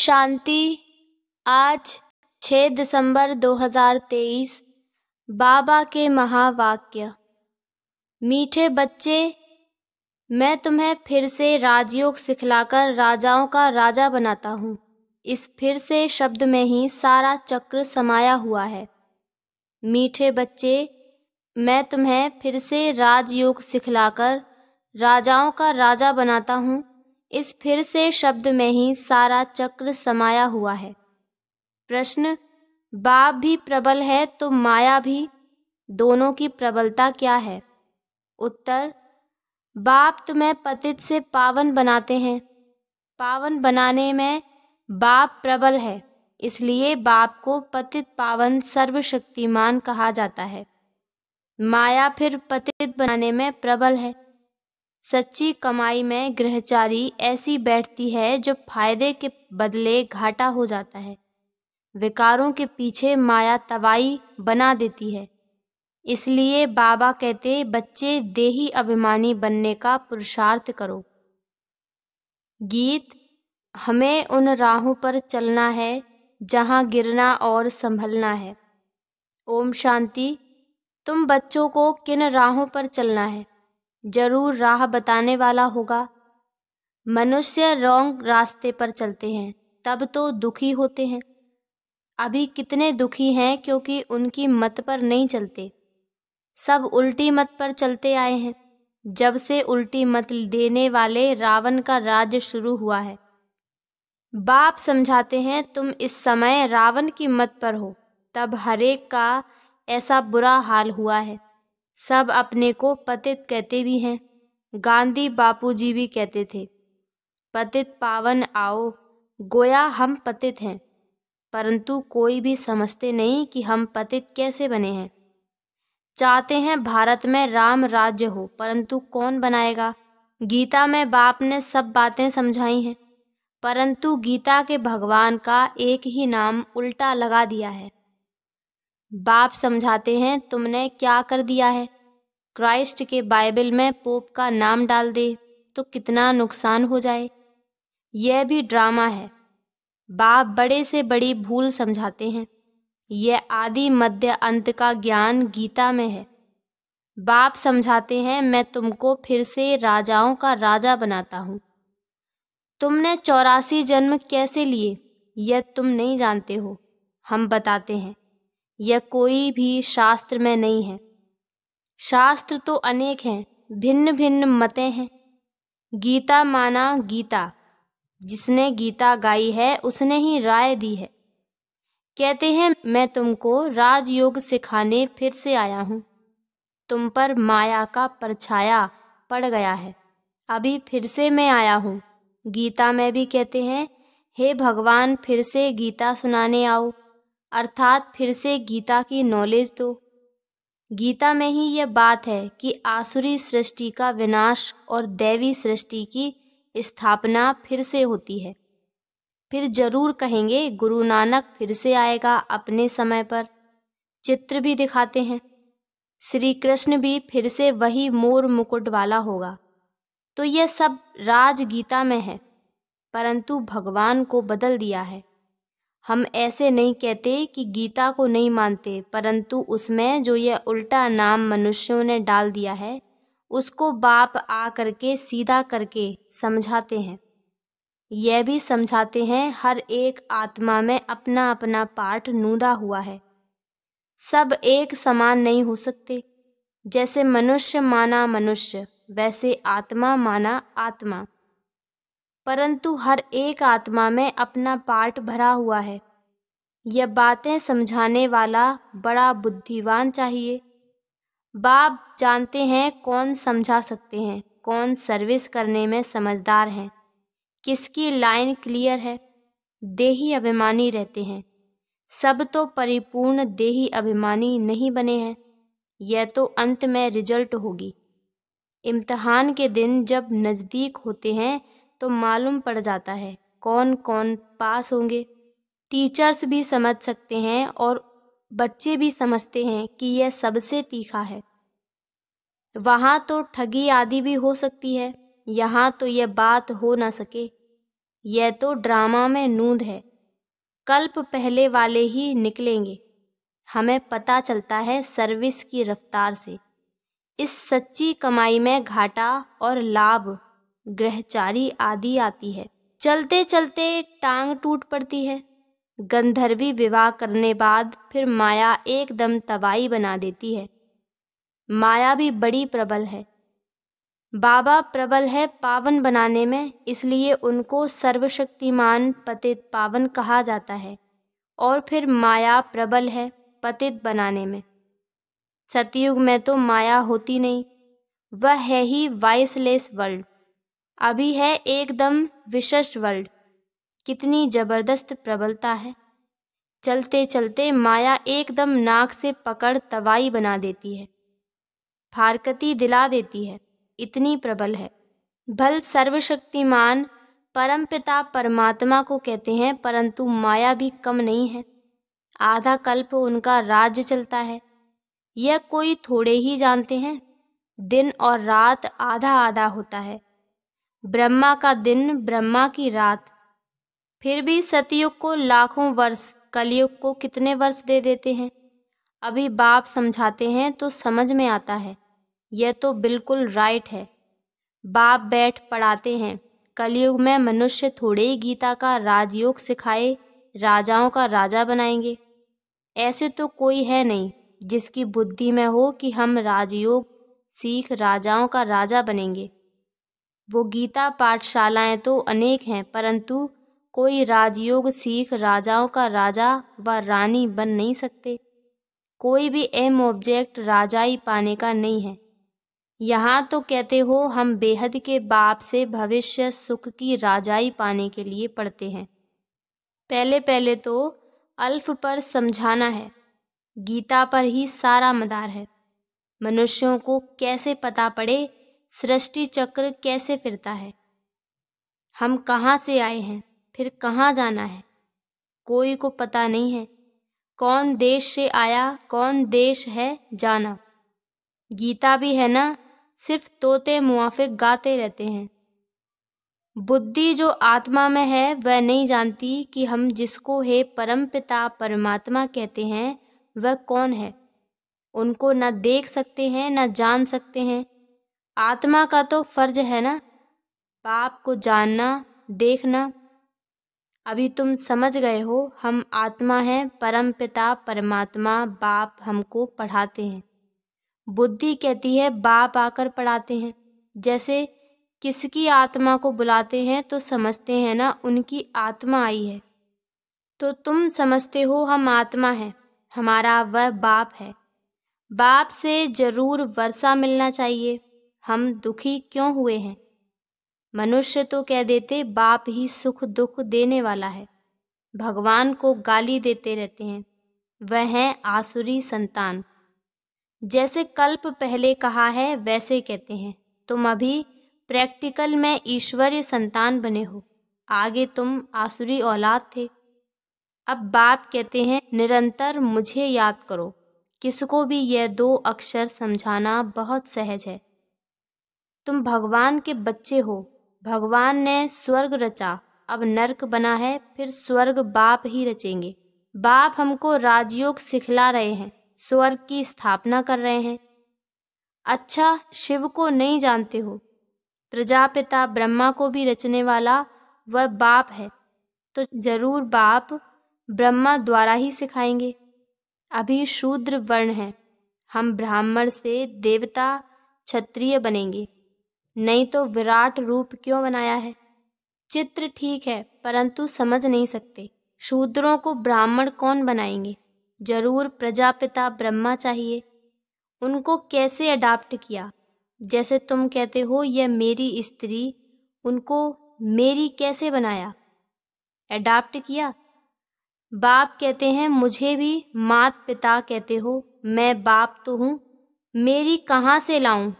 शांति आज 6 दिसंबर 2023 बाबा के महावाक्य मीठे बच्चे मैं तुम्हें फिर से राजयोग सिखलाकर राजाओं का राजा बनाता हूँ इस फिर से शब्द में ही सारा चक्र समाया हुआ है मीठे बच्चे मैं तुम्हें फिर से राजयोग सिखलाकर राजाओं का राजा बनाता हूँ इस फिर से शब्द में ही सारा चक्र समाया हुआ है प्रश्न बाप भी प्रबल है तो माया भी दोनों की प्रबलता क्या है उत्तर बाप तुम्हें पतित से पावन बनाते हैं पावन बनाने में बाप प्रबल है इसलिए बाप को पतित पावन सर्वशक्तिमान कहा जाता है माया फिर पतित बनाने में प्रबल है सच्ची कमाई में गृहचारी ऐसी बैठती है जो फायदे के बदले घाटा हो जाता है विकारों के पीछे माया तबाही बना देती है इसलिए बाबा कहते बच्चे देही अभिमानी बनने का पुरुषार्थ करो गीत हमें उन राहों पर चलना है जहाँ गिरना और संभलना है ओम शांति तुम बच्चों को किन राहों पर चलना है जरूर राह बताने वाला होगा मनुष्य रोंग रास्ते पर चलते हैं तब तो दुखी होते हैं अभी कितने दुखी हैं क्योंकि उनकी मत पर नहीं चलते सब उल्टी मत पर चलते आए हैं जब से उल्टी मत देने वाले रावण का राज्य शुरू हुआ है बाप समझाते हैं तुम इस समय रावण की मत पर हो तब हरेक का ऐसा बुरा हाल हुआ है सब अपने को पतित कहते भी हैं गांधी बापूजी भी कहते थे पतित पावन आओ गोया हम पतित हैं परंतु कोई भी समझते नहीं कि हम पतित कैसे बने हैं चाहते हैं भारत में राम राज्य हो परंतु कौन बनाएगा गीता में बाप ने सब बातें समझाई हैं परंतु गीता के भगवान का एक ही नाम उल्टा लगा दिया है बाप समझाते हैं तुमने क्या कर दिया है क्राइस्ट के बाइबल में पोप का नाम डाल दे तो कितना नुकसान हो जाए यह भी ड्रामा है बाप बड़े से बड़ी भूल समझाते हैं यह आदि मध्य अंत का ज्ञान गीता में है बाप समझाते हैं मैं तुमको फिर से राजाओं का राजा बनाता हूँ तुमने चौरासी जन्म कैसे लिए यह तुम नहीं जानते हो हम बताते हैं यह कोई भी शास्त्र में नहीं है शास्त्र तो अनेक हैं भिन्न भिन्न मते हैं गीता माना गीता जिसने गीता गाई है उसने ही राय दी है कहते हैं मैं तुमको राजयोग सिखाने फिर से आया हूँ तुम पर माया का परछाया पड़ गया है अभी फिर से मैं आया हूँ गीता में भी कहते हैं हे भगवान फिर से गीता सुनाने आओ अर्थात फिर से गीता की नॉलेज दो गीता में ही यह बात है कि आसुरी सृष्टि का विनाश और दैवी सृष्टि की स्थापना फिर से होती है फिर जरूर कहेंगे गुरु नानक फिर से आएगा अपने समय पर चित्र भी दिखाते हैं श्री कृष्ण भी फिर से वही मोर मुकुट वाला होगा तो यह सब राज गीता में है परंतु भगवान को बदल दिया है हम ऐसे नहीं कहते कि गीता को नहीं मानते परंतु उसमें जो यह उल्टा नाम मनुष्यों ने डाल दिया है उसको बाप आ करके सीधा करके समझाते हैं यह भी समझाते हैं हर एक आत्मा में अपना अपना पाठ नूदा हुआ है सब एक समान नहीं हो सकते जैसे मनुष्य माना मनुष्य वैसे आत्मा माना आत्मा परंतु हर एक आत्मा में अपना पार्ट भरा हुआ है यह बातें समझाने वाला बड़ा बुद्धिवान चाहिए बाप जानते हैं कौन समझा सकते हैं कौन सर्विस करने में समझदार हैं किसकी लाइन क्लियर है देही अभिमानी रहते हैं सब तो परिपूर्ण देही अभिमानी नहीं बने हैं यह तो अंत में रिजल्ट होगी इम्तहान के दिन जब नज़दीक होते हैं तो मालूम पड़ जाता है कौन कौन पास होंगे टीचर्स भी समझ सकते हैं और बच्चे भी समझते हैं कि यह सबसे तीखा है वहाँ तो ठगी आदि भी हो सकती है यहाँ तो यह बात हो ना सके यह तो ड्रामा में नूंद है कल्प पहले वाले ही निकलेंगे हमें पता चलता है सर्विस की रफ्तार से इस सच्ची कमाई में घाटा और लाभ ग्रहचारी आदि आती है चलते चलते टांग टूट पड़ती है गंधर्वी विवाह करने बाद फिर माया एकदम तबाही बना देती है माया भी बड़ी प्रबल है बाबा प्रबल है पावन बनाने में इसलिए उनको सर्वशक्तिमान पतित पावन कहा जाता है और फिर माया प्रबल है पतित बनाने में सतयुग में तो माया होती नहीं वह है ही वाइसलेस वर्ल्ड अभी है एकदम विशेष वर्ल्ड कितनी जबरदस्त प्रबलता है चलते चलते माया एकदम नाक से पकड़ तवाई बना देती है फारकती दिला देती है इतनी प्रबल है भल सर्वशक्तिमान परम पिता परमात्मा को कहते हैं परंतु माया भी कम नहीं है आधा कल्प उनका राज्य चलता है यह कोई थोड़े ही जानते हैं दिन और रात आधा आधा होता है ब्रह्मा का दिन ब्रह्मा की रात फिर भी सतयुग को लाखों वर्ष कलयुग को कितने वर्ष दे देते हैं अभी बाप समझाते हैं तो समझ में आता है यह तो बिल्कुल राइट है बाप बैठ पढ़ाते हैं कलयुग में मनुष्य थोड़े ही गीता का राजयोग सिखाए राजाओं का राजा बनाएंगे ऐसे तो कोई है नहीं जिसकी बुद्धि में हो कि हम राजयोग सीख राजाओं का राजा बनेंगे वो गीता पाठशालाएँ तो अनेक हैं परंतु कोई राजयोग सीख राजाओं का राजा व रानी बन नहीं सकते कोई भी एम ऑब्जेक्ट राजाई पाने का नहीं है यहाँ तो कहते हो हम बेहद के बाप से भविष्य सुख की राजाई पाने के लिए पढ़ते हैं पहले पहले तो अल्फ पर समझाना है गीता पर ही सारा मदार है मनुष्यों को कैसे पता पड़े सृष्टि चक्र कैसे फिरता है हम कहाँ से आए हैं फिर कहाँ जाना है कोई को पता नहीं है कौन देश से आया कौन देश है जाना गीता भी है ना सिर्फ तोते मुआफिक गाते रहते हैं बुद्धि जो आत्मा में है वह नहीं जानती कि हम जिसको हे परम पिता परमात्मा कहते हैं वह कौन है उनको ना देख सकते हैं ना जान सकते हैं आत्मा का तो फर्ज है ना पाप को जानना देखना अभी तुम समझ गए हो हम आत्मा हैं परम पिता परमात्मा बाप हमको पढ़ाते हैं बुद्धि कहती है बाप आकर पढ़ाते हैं जैसे किसकी आत्मा को बुलाते हैं तो समझते हैं ना उनकी आत्मा आई है तो तुम समझते हो हम आत्मा हैं हमारा वह बाप है बाप से ज़रूर वर्षा मिलना चाहिए हम दुखी क्यों हुए हैं मनुष्य तो कह देते बाप ही सुख दुख देने वाला है भगवान को गाली देते रहते हैं वह हैं आसुरी संतान जैसे कल्प पहले कहा है वैसे कहते हैं तुम अभी प्रैक्टिकल में ईश्वरीय संतान बने हो आगे तुम आसुरी औलाद थे अब बाप कहते हैं निरंतर मुझे याद करो किसको भी यह दो अक्षर समझाना बहुत सहज है तुम भगवान के बच्चे हो भगवान ने स्वर्ग रचा अब नरक बना है फिर स्वर्ग बाप ही रचेंगे बाप हमको राजयोग सिखला रहे हैं स्वर्ग की स्थापना कर रहे हैं अच्छा शिव को नहीं जानते हो प्रजापिता ब्रह्मा को भी रचने वाला वह बाप है तो जरूर बाप ब्रह्मा द्वारा ही सिखाएंगे अभी शूद्र वर्ण है हम ब्राह्मण से देवता क्षत्रिय बनेंगे नहीं तो विराट रूप क्यों बनाया है चित्र ठीक है परंतु समझ नहीं सकते शूद्रों को ब्राह्मण कौन बनाएंगे जरूर प्रजापिता ब्रह्मा चाहिए उनको कैसे अडाप्ट किया जैसे तुम कहते हो यह मेरी स्त्री उनको मेरी कैसे बनाया अडाप्ट किया बाप कहते हैं मुझे भी मात पिता कहते हो मैं बाप तो हूँ मेरी कहाँ से लाऊं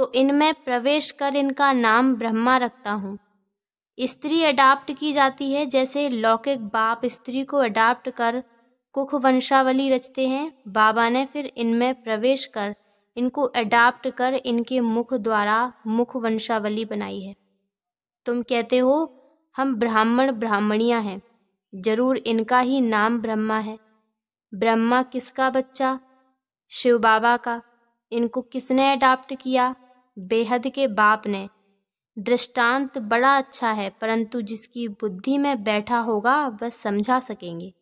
तो इनमें प्रवेश कर इनका नाम ब्रह्मा रखता हूँ स्त्री अडाप्ट की जाती है जैसे लौकिक बाप स्त्री को अडाप्ट कर कुख वंशावली रचते हैं बाबा ने फिर इनमें प्रवेश कर इनको अडाप्ट कर इनके मुख द्वारा मुख वंशावली बनाई है तुम कहते हो हम ब्राह्मण ब्राह्मणियाँ हैं जरूर इनका ही नाम ब्रह्मा है ब्रह्मा किसका बच्चा शिव बाबा का इनको किसने अडाप्ट किया बेहद के बाप ने दृष्टांत बड़ा अच्छा है परंतु जिसकी बुद्धि में बैठा होगा वह समझा सकेंगे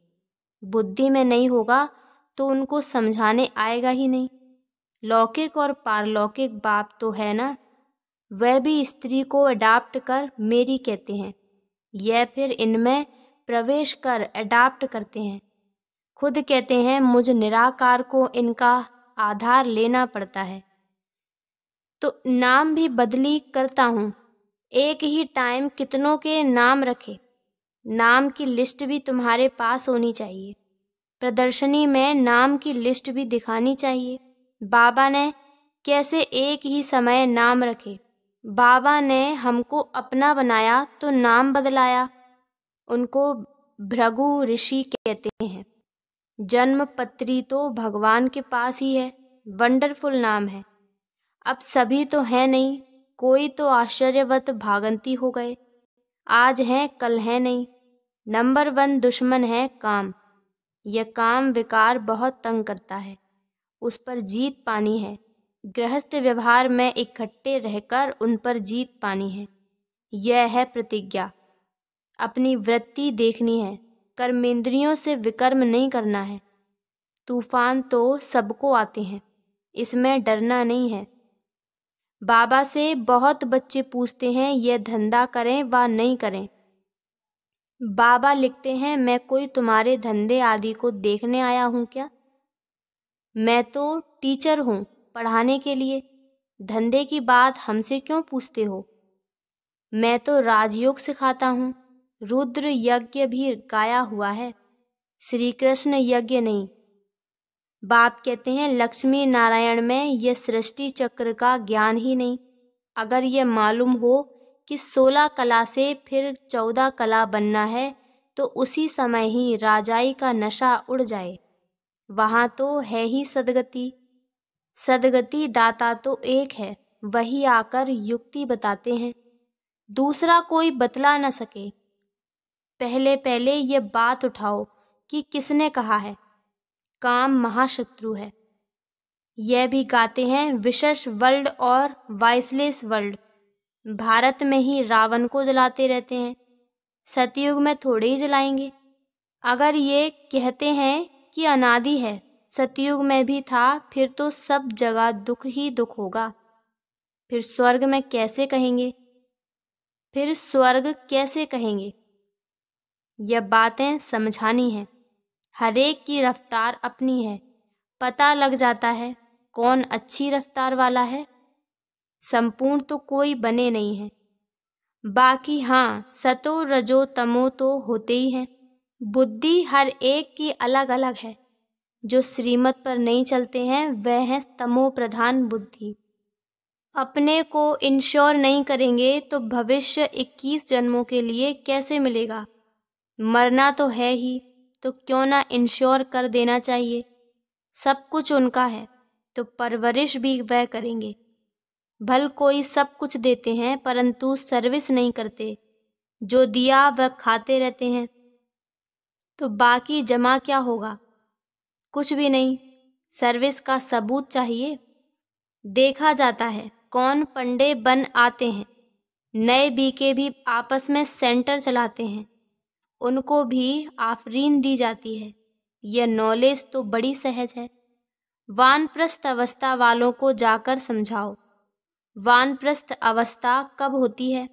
बुद्धि में नहीं होगा तो उनको समझाने आएगा ही नहीं लौकिक और पारलौकिक बाप तो है ना वह भी स्त्री को अडाप्ट कर मेरी कहते हैं यह फिर इनमें प्रवेश कर अडाप्ट करते हैं खुद कहते हैं मुझ निराकार को इनका आधार लेना पड़ता है तो नाम भी बदली करता हूँ एक ही टाइम कितनों के नाम रखे नाम की लिस्ट भी तुम्हारे पास होनी चाहिए प्रदर्शनी में नाम की लिस्ट भी दिखानी चाहिए बाबा ने कैसे एक ही समय नाम रखे बाबा ने हमको अपना बनाया तो नाम बदलाया उनको भृगु ऋषि कहते हैं जन्म पत्री तो भगवान के पास ही है वंडरफुल नाम है अब सभी तो है नहीं कोई तो आश्चर्यवत भागंती हो गए आज हैं कल है नहीं नंबर वन दुश्मन है काम यह काम विकार बहुत तंग करता है उस पर जीत पानी है गृहस्थ व्यवहार में इकट्ठे रहकर उन पर जीत पानी है यह है प्रतिज्ञा अपनी वृत्ति देखनी है कर्मेंद्रियों से विकर्म नहीं करना है तूफान तो सबको आते हैं इसमें डरना नहीं है बाबा से बहुत बच्चे पूछते हैं यह धंधा करें व नहीं करें बाबा लिखते हैं मैं कोई तुम्हारे धंधे आदि को देखने आया हूँ क्या मैं तो टीचर हूँ पढ़ाने के लिए धंधे की बात हमसे क्यों पूछते हो मैं तो राजयोग सिखाता हूँ रुद्र यज्ञ भी गाया हुआ है श्री कृष्ण यज्ञ नहीं बाप कहते हैं लक्ष्मी नारायण में यह सृष्टि चक्र का ज्ञान ही नहीं अगर यह मालूम हो कि सोलह कला से फिर चौदह कला बनना है तो उसी समय ही राजाई का नशा उड़ जाए वहाँ तो है ही सदगति सदगति दाता तो एक है वही आकर युक्ति बताते हैं दूसरा कोई बतला न सके पहले पहले ये बात उठाओ कि किसने कहा है काम महाशत्रु है यह भी गाते हैं विशेष वर्ल्ड और वाइसलेस वर्ल्ड भारत में ही रावण को जलाते रहते हैं सतयुग में थोड़े ही जलाएंगे अगर ये कहते हैं कि अनादि है सतयुग में भी था फिर तो सब जगह दुख ही दुख होगा फिर स्वर्ग में कैसे कहेंगे फिर स्वर्ग कैसे कहेंगे यह बातें समझानी हैं हरेक की रफ्तार अपनी है पता लग जाता है कौन अच्छी रफ्तार वाला है संपूर्ण तो कोई बने नहीं है बाकी हाँ सतो रजो तमो तो होते ही हैं बुद्धि हर एक की अलग अलग है जो श्रीमत पर नहीं चलते हैं वह है तमो प्रधान बुद्धि अपने को इंश्योर नहीं करेंगे तो भविष्य 21 जन्मों के लिए कैसे मिलेगा मरना तो है ही तो क्यों ना इंश्योर कर देना चाहिए सब कुछ उनका है तो परवरिश भी वह करेंगे भल कोई सब कुछ देते हैं परंतु सर्विस नहीं करते जो दिया वह खाते रहते हैं तो बाकी जमा क्या होगा कुछ भी नहीं सर्विस का सबूत चाहिए देखा जाता है कौन पंडे बन आते हैं नए बीके भी आपस में सेंटर चलाते हैं उनको भी आफरीन दी जाती है यह नॉलेज तो बड़ी सहज है वानप्रस्थ अवस्था वालों को जाकर समझाओ वानप्रस्थ अवस्था कब होती है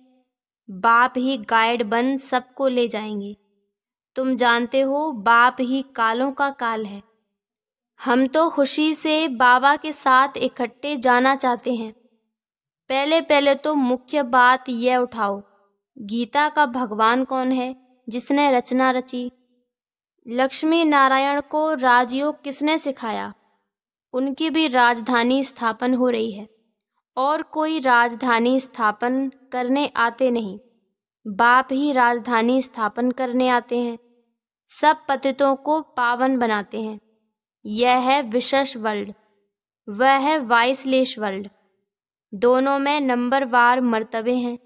बाप ही गाइड बन सबको ले जाएंगे तुम जानते हो बाप ही कालों का काल है हम तो खुशी से बाबा के साथ इकट्ठे जाना चाहते हैं पहले पहले तो मुख्य बात यह उठाओ गीता का भगवान कौन है जिसने रचना रची लक्ष्मी नारायण को राजयोग किसने सिखाया उनकी भी राजधानी स्थापन हो रही है और कोई राजधानी स्थापन करने आते नहीं बाप ही राजधानी स्थापन करने आते हैं सब पतितों को पावन बनाते हैं यह है विशेष वर्ल्ड वह है वाइसलेश वर्ल्ड दोनों में नंबर वार मर्तबे हैं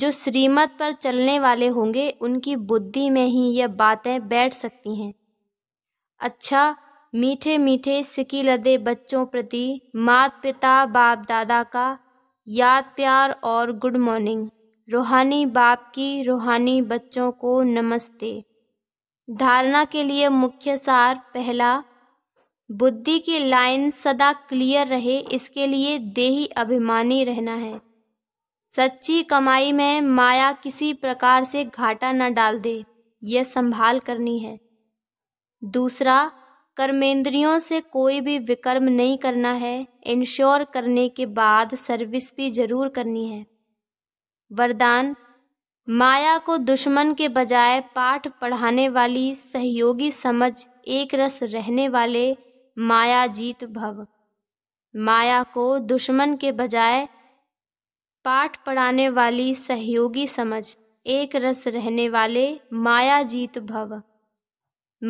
जो श्रीमत पर चलने वाले होंगे उनकी बुद्धि में ही यह बातें बैठ सकती हैं अच्छा मीठे मीठे सिकी लदे बच्चों प्रति मात पिता बाप दादा का याद प्यार और गुड मॉर्निंग रूहानी बाप की रूहानी बच्चों को नमस्ते धारणा के लिए मुख्य सार पहला बुद्धि की लाइन सदा क्लियर रहे इसके लिए देही अभिमानी रहना है सच्ची कमाई में माया किसी प्रकार से घाटा न डाल दे यह संभाल करनी है दूसरा कर्मेंद्रियों से कोई भी विकर्म नहीं करना है इंश्योर करने के बाद सर्विस भी जरूर करनी है वरदान माया को दुश्मन के बजाय पाठ पढ़ाने वाली सहयोगी समझ एक रस रहने वाले माया जीत भव माया को दुश्मन के बजाय पाठ पढ़ाने वाली सहयोगी समझ एक रस रहने वाले माया जीत भव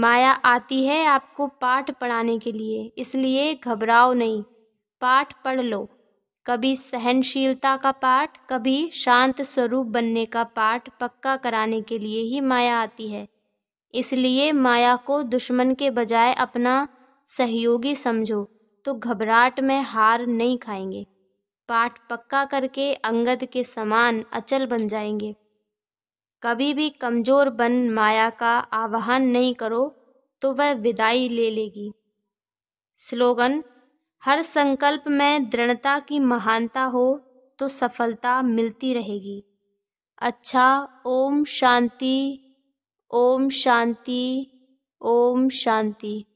माया आती है आपको पाठ पढ़ाने के लिए इसलिए घबराओ नहीं पाठ पढ़ लो कभी सहनशीलता का पाठ कभी शांत स्वरूप बनने का पाठ पक्का कराने के लिए ही माया आती है इसलिए माया को दुश्मन के बजाय अपना सहयोगी समझो तो घबराहट में हार नहीं खाएंगे पाठ पक्का करके अंगद के समान अचल बन जाएंगे कभी भी कमज़ोर बन माया का आवाहन नहीं करो तो वह विदाई ले लेगी स्लोगन हर संकल्प में दृढ़ता की महानता हो तो सफलता मिलती रहेगी अच्छा ओम शांति ओम शांति ओम शांति